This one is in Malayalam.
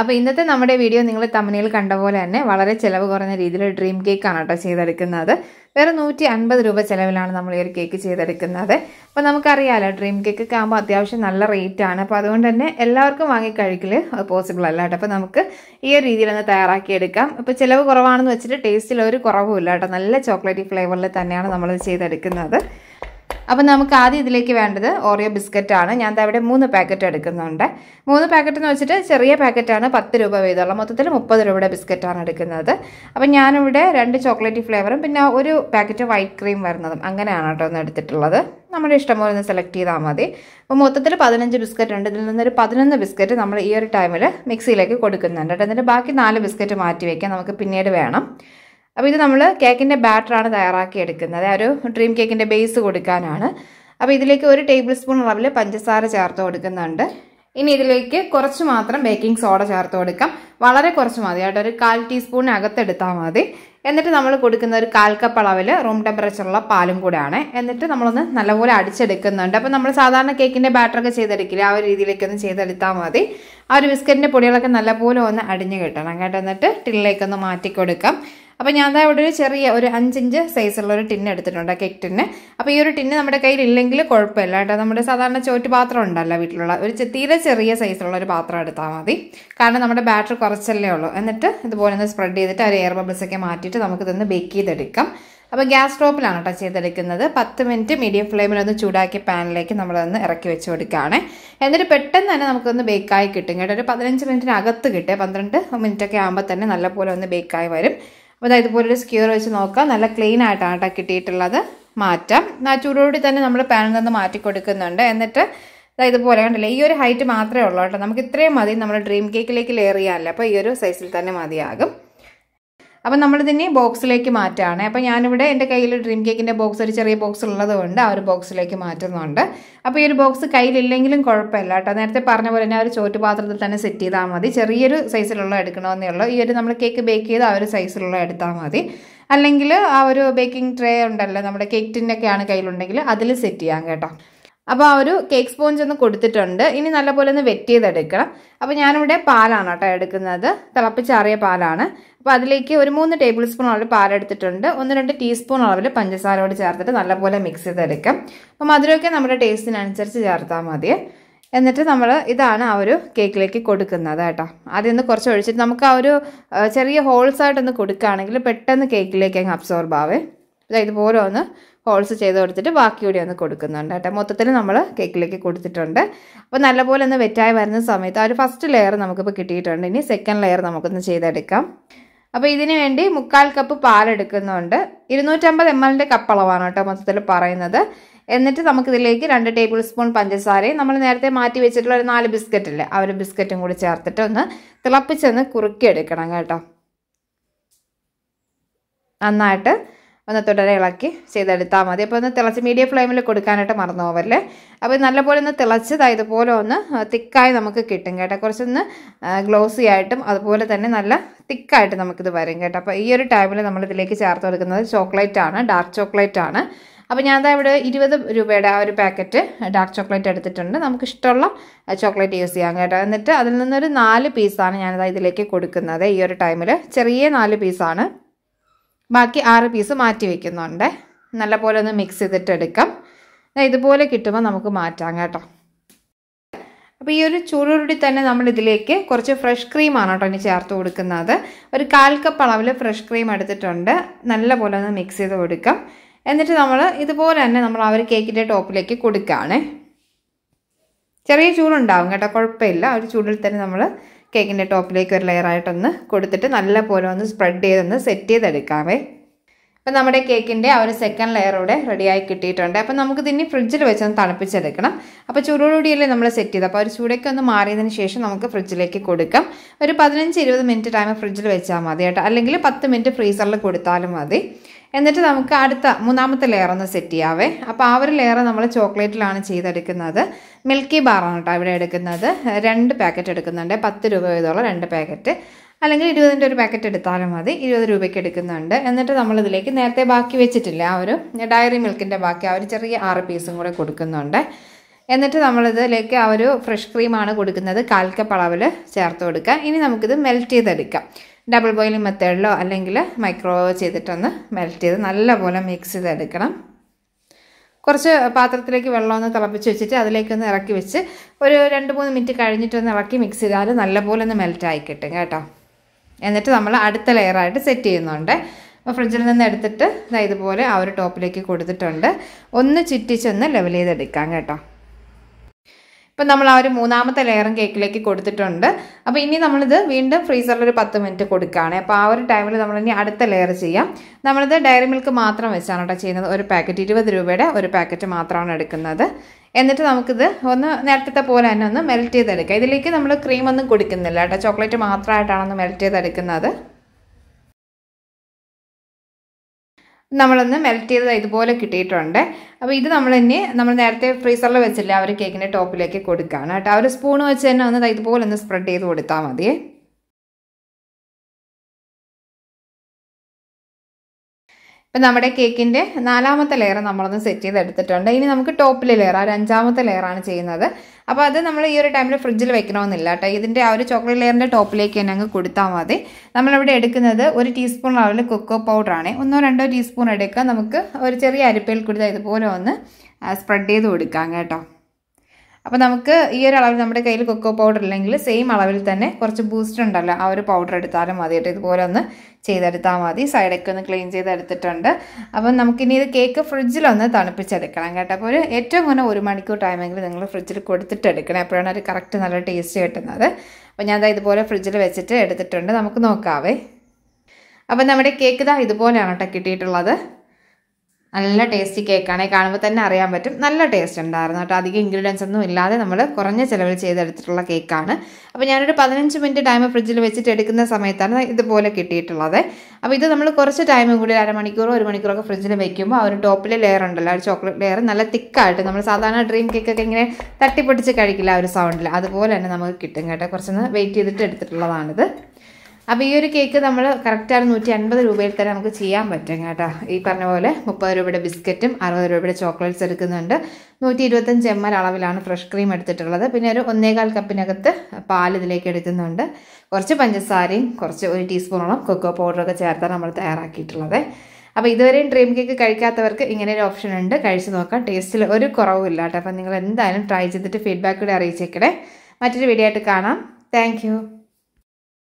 അപ്പോൾ ഇന്നത്തെ നമ്മുടെ വീഡിയോ നിങ്ങൾ തമ്മനയിൽ കണ്ട പോലെ തന്നെ വളരെ ചിലവ് കുറഞ്ഞ രീതിയിൽ ഡ്രീം കേക്കാണ് കേട്ടോ ചെയ്തെടുക്കുന്നത് വേറെ നൂറ്റി അൻപത് രൂപ ചിലവിലാണ് നമ്മൾ ഈ ഒരു കേക്ക് ചെയ്തെടുക്കുന്നത് അപ്പോൾ നമുക്കറിയാമല്ലോ ഡ്രീം കേക്ക് ഒക്കെ ആകുമ്പോൾ അത്യാവശ്യം നല്ല റേറ്റാണ് അപ്പോൾ അതുകൊണ്ട് തന്നെ എല്ലാവർക്കും വാങ്ങിക്കഴിക്കൽ പോസിബിൾ അല്ല കേട്ടോ അപ്പോൾ നമുക്ക് ഈ ഒരു രീതിയിലൊന്ന് തയ്യാറാക്കിയെടുക്കാം ഇപ്പോൾ ചിലവ് കുറവാണെന്ന് വെച്ചിട്ട് ടേസ്റ്റിൽ ഒരു കുറവുമില്ല കേട്ടോ നല്ല ചോക്ലേറ്റ് ഫ്ലേവറിൽ തന്നെയാണ് നമ്മളത് ചെയ്തെടുക്കുന്നത് അപ്പോൾ നമുക്ക് ആദ്യം ഇതിലേക്ക് വേണ്ടത് ഓറിയോ ബിസ്ക്കറ്റാണ് ഞാൻ ഇവിടെ മൂന്ന് പാക്കറ്റ് എടുക്കുന്നുണ്ട് മൂന്ന് പാക്കറ്റ് എന്ന് വെച്ചിട്ട് ചെറിയ പാക്കറ്റാണ് പത്ത് രൂപ വീതമുള്ള മൊത്തത്തിൽ മുപ്പത് രൂപയുടെ ബിസ്ക്കറ്റാണ് എടുക്കുന്നത് അപ്പോൾ ഞാനിവിടെ രണ്ട് ചോക്ലേറ്റ് ഫ്ലേവറും പിന്നെ ഒരു പാക്കറ്റ് വൈറ്റ് ക്രീം വരുന്നതും അങ്ങനെയാണ് കേട്ടോ ഒന്ന് എടുത്തിട്ടുള്ളത് നമ്മുടെ ഇഷ്ടം പോലെ ഒന്ന് സെലക്ട് ചെയ്താൽ മതി അപ്പോൾ മൊത്തത്തിൽ പതിനഞ്ച് ബിസ്ക്കറ്റ് ഉണ്ട് ഇതിൽ നിന്നൊരു പതിനൊന്ന് ബിസ്ക്കറ്റ് നമ്മൾ ഈ ഒരു ടൈമിൽ മിക്സിയിലേക്ക് കൊടുക്കുന്നുണ്ട് എന്നിട്ട് ബാക്കി നാല് ബിസ്ക്കറ്റ് മാറ്റി വയ്ക്കാൻ നമുക്ക് പിന്നീട് വേണം അപ്പോൾ ഇത് നമ്മൾ കേക്കിൻ്റെ ബാറ്ററാണ് തയ്യാറാക്കി എടുക്കുന്നത് ഒരു ഡ്രീം കേക്കിൻ്റെ ബേസ് കൊടുക്കാനാണ് അപ്പോൾ ഇതിലേക്ക് ഒരു ടേബിൾ സ്പൂൺ അളവിൽ പഞ്ചസാര ചേർത്ത് കൊടുക്കുന്നുണ്ട് ഇനി ഇതിലേക്ക് കുറച്ച് മാത്രം ബേക്കിംഗ് സോഡ ചേർത്ത് കൊടുക്കാം വളരെ കുറച്ച് മതി കേട്ടോ ഒരു കാൽ ടീസ്പൂൺ അകത്തെടുത്താൽ മതി എന്നിട്ട് നമ്മൾ കൊടുക്കുന്ന ഒരു കാൽ കപ്പ് അളവിൽ റൂം ടെമ്പറേച്ചറുള്ള പാലും കൂടെയാണ് എന്നിട്ട് നമ്മളൊന്ന് നല്ലപോലെ അടിച്ചെടുക്കുന്നുണ്ട് അപ്പോൾ നമ്മൾ സാധാരണ കേക്കിൻ്റെ ബാറ്ററൊക്കെ ചെയ്തെടുക്കില്ല ആ ഒരു രീതിയിലേക്കൊന്ന് ചെയ്തെടുത്താൽ മതി ആ ഒരു ബിസ്ക്കറ്റിൻ്റെ പൊടികളൊക്കെ നല്ലപോലെ ഒന്ന് അടിഞ്ഞ് കിട്ടണം കേട്ടോ എന്നിട്ട് ടില്ലിലേക്കൊന്ന് മാറ്റി കൊടുക്കാം അപ്പോൾ ഞാൻ ദാ ഇവിടെ ഒരു ചെറിയ ഒരു അഞ്ചിഞ്ച് സൈസുള്ള ഒരു ടിന്ന് എടുത്തിട്ടുണ്ട് കേക്ക് ടിന്ന് അപ്പോൾ ഈ ഒരു ടിന്ന് നമ്മുടെ കയ്യിൽ ഇല്ലെങ്കിൽ കുഴപ്പമില്ല കേട്ടോ നമ്മുടെ സാധാരണ ചോറ്റ് പാത്രം ഉണ്ടല്ലോ വീട്ടിലുള്ള ഒരു തീരെ ചെറിയ സൈസുള്ള ഒരു പാത്രം എടുത്താൽ മതി കാരണം നമ്മുടെ ബാറ്ററി കുറച്ചല്ലേ ഉള്ളൂ എന്നിട്ട് ഇതുപോലെ ഒന്ന് സ്പ്രെഡ് ചെയ്തിട്ട് ഒരു എയർ ബബിൾസ് ഒക്കെ മാറ്റിയിട്ട് നമുക്കിതൊന്ന് ബേക്ക് ചെയ്തെടുക്കാം അപ്പോൾ ഗ്യാസ് സ്റ്റോപ്പിലാണ് കേട്ടോ ചെയ്തെടുക്കുന്നത് പത്ത് മിനിറ്റ് മീഡിയം ഫ്ലെയിമിലൊന്ന് ചൂടാക്കി പാനിലേക്ക് നമ്മളൊന്ന് ഇറക്കി വെച്ച് കൊടുക്കുകയാണ് എന്നിട്ട് പെട്ടെന്ന് തന്നെ നമുക്കൊന്ന് ബേക്കായി കിട്ടും കേട്ടോ ഒരു പതിനഞ്ച് മിനിറ്റിനകത്ത് കിട്ടുക പന്ത്രണ്ട് മിനിറ്റൊക്കെ ആകുമ്പോൾ തന്നെ നല്ലപോലെ ഒന്ന് ബേക്കായി വരും അപ്പോൾ ഇതുപോലൊരു സ്ക്യൂർ വെച്ച് നോക്കാം നല്ല ക്ലീൻ ആയിട്ടാണ് കേട്ടോ കിട്ടിയിട്ടുള്ളത് മാറ്റാം ആ ചൂടോടി തന്നെ നമ്മൾ പാനിൽ നിന്ന് മാറ്റി കൊടുക്കുന്നുണ്ട് എന്നിട്ട് ഇതുപോലെ കണ്ടില്ലേ ഈ ഒരു ഹൈറ്റ് മാത്രമേ ഉള്ളൂ കേട്ടോ നമുക്ക് ഇത്രയും മതി നമ്മുടെ ഡ്രീം കേക്കിലേക്ക് ലെയർ ചെയ്യാനല്ല അപ്പോൾ ഈ ഒരു സൈസിൽ തന്നെ മതിയാകും അപ്പം നമ്മളിതിനെ ബോക്സിലേക്ക് മാറ്റുകയാണ് അപ്പോൾ ഞാനിവിടെ എൻ്റെ കയ്യിൽ ഡ്രീം കേക്കിൻ്റെ ബോക്സ് ഒരു ചെറിയ ബോക്സ് ഉള്ളതുകൊണ്ട് ആ ഒരു ബോക്സിലേക്ക് മാറ്റുന്നുണ്ട് അപ്പോൾ ഈ ഒരു ബോക്സ് കയ്യിലില്ലെങ്കിലും കുഴപ്പമില്ല കേട്ടോ നേരത്തെ പറഞ്ഞ പോലെ തന്നെ ആ ഒരു ചോറ്റുപാത്രത്തിൽ പാത്രത്തിൽ തന്നെ സെറ്റ് ചെയ്താൽ മതി ചെറിയൊരു സൈസിലുള്ള എടുക്കണമെന്നേ ഉള്ളൂ ഈ ഒരു നമ്മൾ കേക്ക് ബേക്ക് ചെയ്ത് ആ ഒരു സൈസിലുള്ള എടുത്താൽ മതി അല്ലെങ്കിൽ ആ ഒരു ബേക്കിംഗ് ട്രേ ഉണ്ടല്ലോ നമ്മുടെ കേക്ക് ടിന്നൊക്കെയാണ് കയ്യിലുണ്ടെങ്കിൽ അതിൽ സെറ്റ് ചെയ്യാം കേട്ടോ അപ്പോൾ ആ ഒരു കേക്ക് സ്പോഞ്ച് ഒന്ന് കൊടുത്തിട്ടുണ്ട് ഇനി നല്ലപോലെ ഒന്ന് വെറ്റ് ചെയ്തെടുക്കണം അപ്പോൾ ഞാനിവിടെ പാലാണ് കേട്ടോ എടുക്കുന്നത് തിളപ്പിച്ചാറിയ പാലാണ് അപ്പോൾ അതിലേക്ക് ഒരു മൂന്ന് ടേബിൾ സ്പൂൺ അളവിൽ പാലെടുത്തിട്ടുണ്ട് ഒന്ന് രണ്ട് ടീസ്പൂൺ അളവിൽ പഞ്ചസാരയോട് ചേർത്തിട്ട് നല്ലപോലെ മിക്സ് ചെയ്തെടുക്കാം അപ്പോൾ മധുരമൊക്കെ നമ്മുടെ ടേസ്റ്റിനനുസരിച്ച് ചേർത്താൽ മതി എന്നിട്ട് നമ്മൾ ഇതാണ് ആ ഒരു കേക്കിലേക്ക് കൊടുക്കുന്നത് കേട്ടോ ഒന്ന് കുറച്ച് ഒഴിച്ചിട്ട് നമുക്ക് ആ ഒരു ചെറിയ ഹോൾസ് ആയിട്ടൊന്ന് കൊടുക്കുകയാണെങ്കിൽ പെട്ടെന്ന് കേക്കിലേക്ക് അങ്ങ് അബ്സോർബ് ആവേ ഇതുപോലെ ഒന്ന് ഹോൾസ് ചെയ്ത് കൊടുത്തിട്ട് ബാക്കി കൂടി ഒന്ന് കൊടുക്കുന്നുണ്ട് കേട്ടോ മൊത്തത്തിൽ നമ്മൾ കേക്കിലേക്ക് കൊടുത്തിട്ടുണ്ട് അപ്പോൾ നല്ലപോലെ ഒന്ന് വെറ്റായി വരുന്ന സമയത്ത് ആ ഒരു ഫസ്റ്റ് ലെയർ നമുക്കിപ്പോൾ കിട്ടിയിട്ടുണ്ട് ഇനി സെക്കൻഡ് ലെയർ നമുക്കൊന്ന് ചെയ്തെടുക്കാം അപ്പോൾ ഇതിനു വേണ്ടി മുക്കാൽ കപ്പ് പാലെടുക്കുന്നുണ്ട് ഇരുന്നൂറ്റമ്പത് എം എല്ലിൻ്റെ കപ്പ് അളവാണ് കേട്ടോ മൊത്തത്തിൽ പറയുന്നത് എന്നിട്ട് നമുക്കിതിലേക്ക് രണ്ട് ടേബിൾ സ്പൂൺ പഞ്ചസാരയും നമ്മൾ നേരത്തെ മാറ്റി വെച്ചിട്ടുള്ള ഒരു നാല് ബിസ്ക്കറ്റ് ഇല്ലേ ആ ഒരു ബിസ്ക്കറ്റും കൂടി ചേർത്തിട്ട് ഒന്ന് തിളപ്പിച്ചൊന്ന് കുറുക്കിയെടുക്കണം കേട്ടോ നന്നായിട്ട് ഒന്ന് തുടരെ ഇളക്കി ചെയ്തെടുത്താൽ മതി അപ്പോൾ ഒന്ന് തിളച്ച് മീഡിയം ഫ്ലെയിമിൽ കൊടുക്കാനായിട്ട് മറന്നു പോവല്ലേ അപ്പോൾ നല്ലപോലെ ഒന്ന് തിളച്ചതായി ഇതുപോലെ ഒന്ന് തിക്കായി നമുക്ക് കിട്ടും കേട്ടോ കുറച്ചൊന്ന് ഗ്ലോസി ആയിട്ടും അതുപോലെ തന്നെ നല്ല തിക്കായിട്ട് നമുക്കിത് വരും കേട്ടോ അപ്പോൾ ഈ ഒരു ടൈമിൽ നമ്മളിതിലേക്ക് ചേർത്ത് കൊടുക്കുന്നത് ചോക്ലേറ്റ് ആണ് ഡാർക്ക് ചോക്ലേറ്റ് ആണ് അപ്പോൾ ഞാൻ അതാ ഇവിടെ ഇരുപത് രൂപയുടെ ആ ഒരു പാക്കറ്റ് ഡാർക്ക് ചോക്ലേറ്റ് എടുത്തിട്ടുണ്ട് നമുക്ക് ഇഷ്ടമുള്ള ചോക്ലേറ്റ് യൂസ് ചെയ്യാം കേട്ടോ എന്നിട്ട് അതിൽ നിന്നൊരു നാല് പീസാണ് ഞാനതാ ഇതിലേക്ക് കൊടുക്കുന്നത് ഈ ഒരു ടൈമിൽ ചെറിയ നാല് പീസാണ് ബാക്കി ആറ് പീസ് മാറ്റി വയ്ക്കുന്നുണ്ട് നല്ലപോലെ ഒന്ന് മിക്സ് ചെയ്തിട്ട് എടുക്കാം ഇതുപോലെ കിട്ടുമ്പോൾ നമുക്ക് മാറ്റാം കേട്ടോ അപ്പോൾ ഈ ഒരു ചൂടുരുടി തന്നെ നമ്മൾ ഇതിലേക്ക് കുറച്ച് ഫ്രഷ് ക്രീമാണ് കേട്ടോ ഇനി ചേർത്ത് കൊടുക്കുന്നത് ഒരു കാൽ കപ്പ് അളവിൽ ഫ്രഷ് ക്രീം എടുത്തിട്ടുണ്ട് നല്ലപോലെ ഒന്ന് മിക്സ് ചെയ്ത് കൊടുക്കാം എന്നിട്ട് നമ്മൾ ഇതുപോലെ തന്നെ നമ്മൾ ആ ഒരു കേക്കിൻ്റെ ടോപ്പിലേക്ക് കൊടുക്കുകയാണ് ചെറിയ ചൂടുണ്ടാവും കേട്ടോ കുഴപ്പമില്ല ഒരു ചൂടിൽ തന്നെ നമ്മൾ കേക്കിൻ്റെ ടോപ്പിലേക്ക് ഒരു ലെയറായിട്ടൊന്ന് കൊടുത്തിട്ട് നല്ല പോലെ ഒന്ന് സ്പ്രെഡ് ചെയ്തൊന്ന് സെറ്റ് ചെയ്തെടുക്കാവേ അപ്പം നമ്മുടെ കേക്കിൻ്റെ ആ ഒരു സെക്കൻഡ് ലെയറോടെ റെഡിയായി കിട്ടിയിട്ടുണ്ട് അപ്പം നമുക്ക് ഇതിനി ഫ്രിഡ്ജിൽ വെച്ചൊന്ന് തണുപ്പിച്ചെടുക്കണം അപ്പോൾ ചൂടോടുകൂടിയല്ലേ നമ്മൾ സെറ്റ് ചെയ്ത് അപ്പോൾ ഒരു ചൂടൊക്കെ ഒന്ന് മാറിയതിന് ശേഷം നമുക്ക് ഫ്രിഡ്ജിലേക്ക് കൊടുക്കാം ഒരു പതിനഞ്ച് ഇരുപത് മിനിറ്റ് ടൈം ഫ്രിഡ്ജിൽ വെച്ചാൽ മതി കേട്ടോ അല്ലെങ്കിൽ പത്ത് മിനിറ്റ് ഫ്രീസറിൽ കൊടുത്താലും മതി എന്നിട്ട് നമുക്ക് അടുത്ത മൂന്നാമത്തെ ലെയർ ഒന്ന് സെറ്റ് ചെയ്യാവേ അപ്പോൾ ആ ഒരു ലെയർ നമ്മൾ ചോക്ലേറ്റിലാണ് ചെയ്തെടുക്കുന്നത് മിൽക്കി ബാറാണ് കേട്ടോ ഇവിടെ എടുക്കുന്നത് രണ്ട് പാക്കറ്റ് എടുക്കുന്നുണ്ട് പത്ത് രൂപ വീതമുള്ള രണ്ട് പാക്കറ്റ് അല്ലെങ്കിൽ ഇരുപതിൻ്റെ ഒരു പാക്കറ്റ് എടുത്താലും മതി ഇരുപത് രൂപയ്ക്ക് എടുക്കുന്നുണ്ട് എന്നിട്ട് നമ്മളിതിലേക്ക് നേരത്തെ ബാക്കി വെച്ചിട്ടില്ല ആ ഒരു ഡയറി മിൽക്കിൻ്റെ ബാക്കി ആ ഒരു ചെറിയ ആറ് പീസും കൂടെ കൊടുക്കുന്നുണ്ട് എന്നിട്ട് നമ്മളിതിലേക്ക് ആ ഒരു ഫ്രഷ് ക്രീമാണ് കൊടുക്കുന്നത് കാൽക്കപ്പളവിൽ ചേർത്ത് കൊടുക്കുക ഇനി നമുക്കിത് മെൽറ്റ് ചെയ്തെടുക്കാം ഡബിൾ ബോയിലിംഗ് മെത്തേഡിലോ അല്ലെങ്കിൽ മൈക്രോവേവ് ചെയ്തിട്ടൊന്ന് മെൽറ്റ് ചെയ്ത് നല്ലപോലെ മിക്സ് ചെയ്തെടുക്കണം കുറച്ച് പാത്രത്തിലേക്ക് വെള്ളമൊന്ന് തിളപ്പിച്ച് വെച്ചിട്ട് അതിലേക്കൊന്ന് ഇറക്കി വെച്ച് ഒരു രണ്ട് മൂന്ന് മിനിറ്റ് കഴിഞ്ഞിട്ടൊന്ന് ഇറക്കി മിക്സ് ചെയ്താൽ നല്ലപോലെ ഒന്ന് മെൽറ്റായി കിട്ടും കേട്ടോ എന്നിട്ട് നമ്മൾ അടുത്ത ലെയറായിട്ട് സെറ്റ് ചെയ്യുന്നുണ്ട് അപ്പോൾ ഫ്രിഡ്ജിൽ നിന്ന് എടുത്തിട്ട് ഇതുപോലെ ആ ഒരു ടോപ്പിലേക്ക് കൊടുത്തിട്ടുണ്ട് ഒന്ന് ചുറ്റിച്ചൊന്ന് ലെവൽ ചെയ്തെടുക്കാം കേട്ടോ ഇപ്പം നമ്മൾ ആ ഒരു മൂന്നാമത്തെ ലെയറും കേക്കിലേക്ക് കൊടുത്തിട്ടുണ്ട് അപ്പോൾ ഇനി നമ്മളിത് വീണ്ടും ഫ്രീസറിൽ ഒരു പത്ത് മിനിറ്റ് കൊടുക്കുകയാണ് അപ്പോൾ ആ ഒരു ടൈമിൽ നമ്മൾ ഇനി അടുത്ത ലെയർ ചെയ്യാം നമ്മളിത് ഡയറി മിൽക്ക് മാത്രം വെച്ചാണ് കേട്ടോ ചെയ്യുന്നത് ഒരു പാക്കറ്റ് ഇരുപത് രൂപയുടെ ഒരു പാക്കറ്റ് മാത്രമാണ് എടുക്കുന്നത് എന്നിട്ട് നമുക്കിത് ഒന്ന് നേരത്തെ പോലെ തന്നെ ഒന്ന് മെൽറ്റ് ചെയ്തെടുക്കാം ഇതിലേക്ക് നമ്മൾ ക്രീമൊന്നും കൊടുക്കുന്നില്ല കേട്ടോ ചോക്ലേറ്റ് മാത്രമായിട്ടാണ് ഒന്ന് മെൽറ്റ് ചെയ്തെടുക്കുന്നത് നമ്മളൊന്ന് മെൽറ്റ് ചെയ്തത് ഇതുപോലെ കിട്ടിയിട്ടുണ്ട് അപ്പോൾ ഇത് നമ്മൾ ഇനി നമ്മൾ നേരത്തെ ഫ്രീസറിൽ വെച്ചില്ല അവർ കേക്കിൻ്റെ ടോപ്പിലേക്ക് കൊടുക്കുകയാണ് കേട്ടോ ആ ഒരു സ്പൂൺ വെച്ച് തന്നെ ഒന്ന് ഇതുപോലെ ഒന്ന് സ്പ്രെഡ് ചെയ്ത് കൊടുത്താൽ മതിയേ ഇപ്പം നമ്മുടെ കേക്കിൻ്റെ നാലാമത്തെ ലെയർ നമ്മളൊന്ന് സെറ്റ് ചെയ്ത് എടുത്തിട്ടുണ്ട് ഇനി നമുക്ക് ടോപ്പിലെ ലെയർ ആ ഒരു അഞ്ചാമത്തെ ലെയറാണ് ചെയ്യുന്നത് അപ്പോൾ അത് നമ്മൾ ഈ ഒരു ടൈമിൽ ഫ്രിഡ്ജിൽ വെക്കണമെന്നില്ല കേട്ടോ ഇതിൻ്റെ ആ ഒരു ചോക്ലേറ്റ് ലെയറിൻ്റെ ടോപ്പിലേക്ക് തന്നെ അങ്ങ് കൊടുത്താൽ മതി നമ്മളിവിടെ എടുക്കുന്നത് ഒരു ടീസ്പൂൺ അളവിൽ കൊക്കോ പൗഡറാണ് ഒന്നോ രണ്ടോ ടീസ്പൂൺ എടുക്കുക നമുക്ക് ഒരു ചെറിയ അരിപ്പയിൽ കൊടുത്താൽ ഇതുപോലെ ഒന്ന് സ്പ്രെഡ് ചെയ്ത് കൊടുക്കാം കേട്ടോ അപ്പോൾ നമുക്ക് ഈ ഒരു അളവിൽ നമ്മുടെ കയ്യിൽ കൊക്കോ പൗഡർ ഇല്ലെങ്കിൽ സെയിം അളവിൽ തന്നെ കുറച്ച് ബൂസ്റ്റർ ഉണ്ടല്ലോ ആ ഒരു പൗഡർ എടുത്താലും മതി കേട്ടോ ഇതുപോലെ ഒന്ന് ചെയ്തെടുത്താൽ മതി സൈഡൊക്കെ ഒന്ന് ക്ലീൻ ചെയ്തെടുത്തിട്ടുണ്ട് അപ്പം നമുക്കിനി ഇത് കേക്ക് ഫ്രിഡ്ജിലൊന്ന് തണുപ്പിച്ചെടുക്കണം കേട്ടോ അപ്പോൾ ഒരു ഏറ്റവും മുന്നേ ഒരു മണിക്കൂർ ടൈമെങ്കിൽ നിങ്ങൾ ഫ്രിഡ്ജിൽ കൊടുത്തിട്ടെടുക്കണം എപ്പോഴാണ് ഒരു കറക്റ്റ് നല്ല ടേസ്റ്റ് കിട്ടുന്നത് അപ്പോൾ ഞാൻ ഇതുപോലെ ഫ്രിഡ്ജിൽ വെച്ചിട്ട് എടുത്തിട്ടുണ്ട് നമുക്ക് നോക്കാവേ അപ്പം നമ്മുടെ കേക്ക് ഇതാ ഇതുപോലെയാണ് കേട്ടോ കിട്ടിയിട്ടുള്ളത് നല്ല ടേസ്റ്റി കേക്കാണ് കാണുമ്പോൾ തന്നെ അറിയാൻ പറ്റും നല്ല ടേസ്റ്റ് ഉണ്ടായിരുന്നു കേട്ടോ അധികം ഇൻഗ്രീഡിയൻസ് ഒന്നും ഇല്ലാതെ നമ്മൾ കുറഞ്ഞ ചിലവിൽ ചെയ്തെടുത്തിട്ടുള്ള കേക്കാണ് അപ്പോൾ ഞാനൊരു പതിനഞ്ച് മിനിറ്റ് ടൈം ഫ്രിഡ്ജിൽ വെച്ചിട്ട് എടുക്കുന്ന സമയത്താണ് ഇതുപോലെ കിട്ടിയിട്ടുള്ളത് അപ്പോൾ ഇത് നമ്മൾ കുറച്ച് ടൈമും കൂടി അരമണിക്കൂറോ ഒരു മണിക്കൂറൊക്കെ ഫ്രിഡ്ജിൽ വെക്കുമ്പോൾ ആ ഒരു ടോപ്പിലെ ലെയർ ഉണ്ടല്ലോ ഒരു ചോക്ലേറ്റ് ലെയർ നല്ല തിക്കായിട്ട് നമ്മൾ സാധാരണ ഡ്രീം കേക്കൊക്കെ ഇങ്ങനെ തട്ടിപ്പൊടിച്ച് കഴിക്കില്ല ആ ഒരു സൗണ്ടിൽ അതുപോലെ തന്നെ നമുക്ക് കിട്ടും കേട്ടോ കുറച്ചൊന്ന് വെയിറ്റ് ചെയ്തിട്ട് എടുത്തിട്ടുള്ളതാണിത് അപ്പോൾ ഈ ഒരു കേക്ക് നമ്മൾ കറക്റ്റായിട്ട് നൂറ്റി അൻപത് രൂപയിൽ തന്നെ നമുക്ക് ചെയ്യാൻ പറ്റും കേട്ടോ ഈ പറഞ്ഞ പോലെ മുപ്പത് രൂപയുടെ ബിസ്ക്കറ്റും അറുപത് രൂപയുടെ ചോക്ലേറ്റ്സ് എടുക്കുന്നുണ്ട് നൂറ്റി ഇരുപത്തഞ്ച് എം എൽ അളവിലാണ് ഫ്രഷ് ക്രീം എടുത്തിട്ടുള്ളത് പിന്നെ ഒരു ഒന്നേകാൽ കപ്പിനകത്ത് പാൽ ഇതിലേക്ക് എടുക്കുന്നുണ്ട് കുറച്ച് പഞ്ചസാരയും കുറച്ച് ഒരു ടീസ്പൂണോളം കൊക്കോ പൗഡറൊക്കെ ചേർത്താണ് നമ്മൾ തയ്യാറാക്കിയിട്ടുള്ളത് അപ്പോൾ ഇതുവരെയും ഡ്രീം കേക്ക് കഴിക്കാത്തവർക്ക് ഇങ്ങനെ ഒരു ഓപ്ഷൻ ഉണ്ട് കഴിച്ച് നോക്കാം ടേസ്റ്റിൽ ഒരു ഇല്ല കേട്ടോ അപ്പം നിങ്ങൾ എന്തായാലും ട്രൈ ചെയ്തിട്ട് ഫീഡ്ബാക്ക് കൂടെ അറിയിച്ചേക്കണേ മറ്റൊരു വീഡിയോ ആയിട്ട് കാണാം താങ്ക്